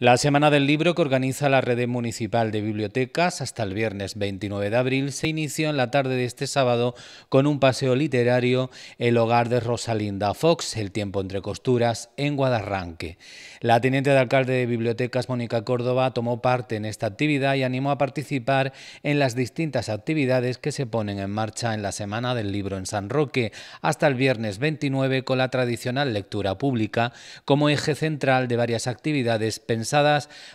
La Semana del Libro que organiza la Red Municipal de Bibliotecas hasta el viernes 29 de abril se inició en la tarde de este sábado con un paseo literario El hogar de Rosalinda Fox, El tiempo entre costuras, en Guadarranque. La teniente de alcalde de Bibliotecas, Mónica Córdoba, tomó parte en esta actividad y animó a participar en las distintas actividades que se ponen en marcha en la Semana del Libro en San Roque hasta el viernes 29 con la tradicional lectura pública como eje central de varias actividades pensadas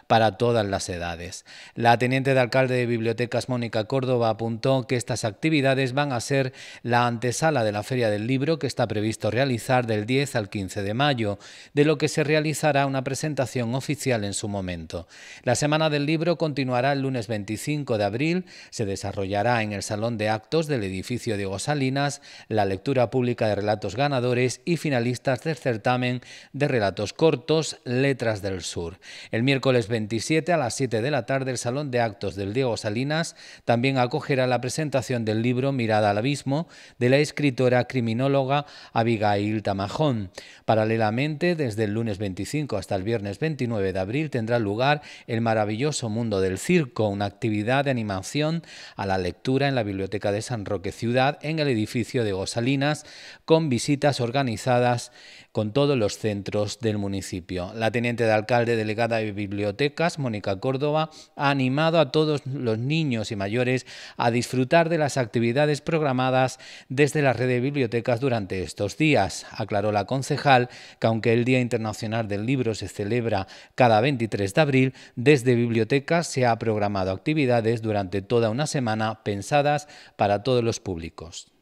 para todas las edades. La teniente de alcalde de Bibliotecas, Mónica Córdoba, apuntó que estas actividades van a ser la antesala de la Feria del Libro que está previsto realizar del 10 al 15 de mayo, de lo que se realizará una presentación oficial en su momento. La Semana del Libro continuará el lunes 25 de abril, se desarrollará en el Salón de Actos del edificio Diego Salinas la lectura pública de relatos ganadores y finalistas del certamen de relatos cortos Letras del Sur. El miércoles 27 a las 7 de la tarde el Salón de Actos del Diego Salinas también acogerá la presentación del libro Mirada al Abismo de la escritora criminóloga Abigail Tamajón. Paralelamente, desde el lunes 25 hasta el viernes 29 de abril tendrá lugar El maravilloso mundo del circo, una actividad de animación a la lectura en la Biblioteca de San Roque Ciudad en el edificio de Gosalinas con visitas organizadas con todos los centros del municipio. La teniente de alcalde delegada de Bibliotecas, Mónica Córdoba, ha animado a todos los niños y mayores a disfrutar de las actividades programadas desde la red de bibliotecas durante estos días. Aclaró la concejal que aunque el Día Internacional del Libro se celebra cada 23 de abril, desde bibliotecas se ha programado actividades durante toda una semana pensadas para todos los públicos.